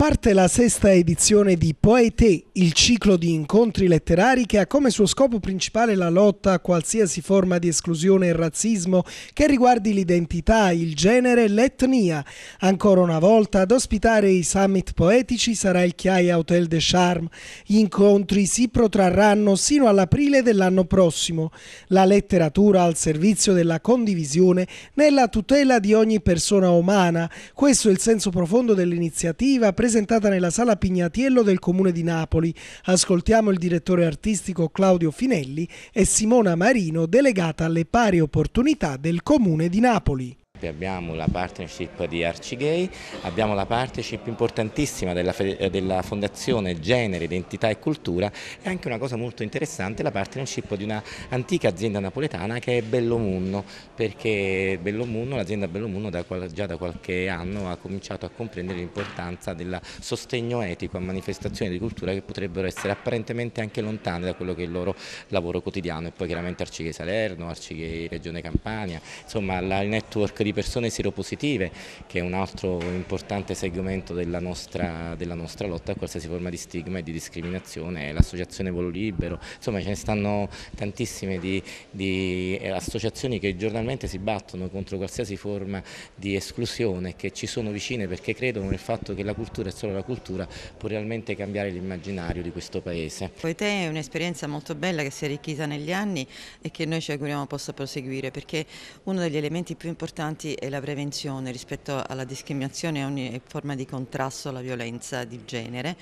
Parte la sesta edizione di Poeté, il ciclo di incontri letterari che ha come suo scopo principale la lotta a qualsiasi forma di esclusione e razzismo che riguardi l'identità, il genere, e l'etnia. Ancora una volta ad ospitare i summit poetici sarà il Chiaia Hotel de Charme. Gli incontri si protrarranno sino all'aprile dell'anno prossimo. La letteratura al servizio della condivisione nella tutela di ogni persona umana. Questo è il senso profondo dell'iniziativa presentata presentata nella Sala Pignatiello del Comune di Napoli. Ascoltiamo il direttore artistico Claudio Finelli e Simona Marino, delegata alle pari opportunità del Comune di Napoli abbiamo la partnership di Arcigay, abbiamo la partnership importantissima della, eh, della, Fondazione Genere, Identità e Cultura e anche una cosa molto interessante la partnership di un'antica azienda napoletana che è Bellomunno, perché Bellomunno, l'azienda Bellomunno da, già da qualche anno ha cominciato a comprendere l'importanza del sostegno etico a manifestazioni di cultura che potrebbero essere apparentemente anche lontane da quello che è il loro lavoro quotidiano e poi chiaramente Arcigay Salerno, Arcigay Regione Campania, insomma il network di di persone seropositive, che è un altro importante segmento della nostra, della nostra lotta a qualsiasi forma di stigma e di discriminazione, l'associazione Volo Libero, insomma ce ne stanno tantissime di, di eh, associazioni che giornalmente si battono contro qualsiasi forma di esclusione, che ci sono vicine perché credono nel fatto che la cultura e solo la cultura può realmente cambiare l'immaginario di questo paese. Poete è un'esperienza molto bella che si è arricchita negli anni e che noi ci auguriamo possa proseguire perché uno degli elementi più importanti migranti e la prevenzione rispetto alla discriminazione e ogni forma di contrasto alla violenza di genere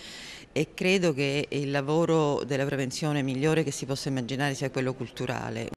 e credo che il lavoro della prevenzione migliore che si possa immaginare sia quello culturale.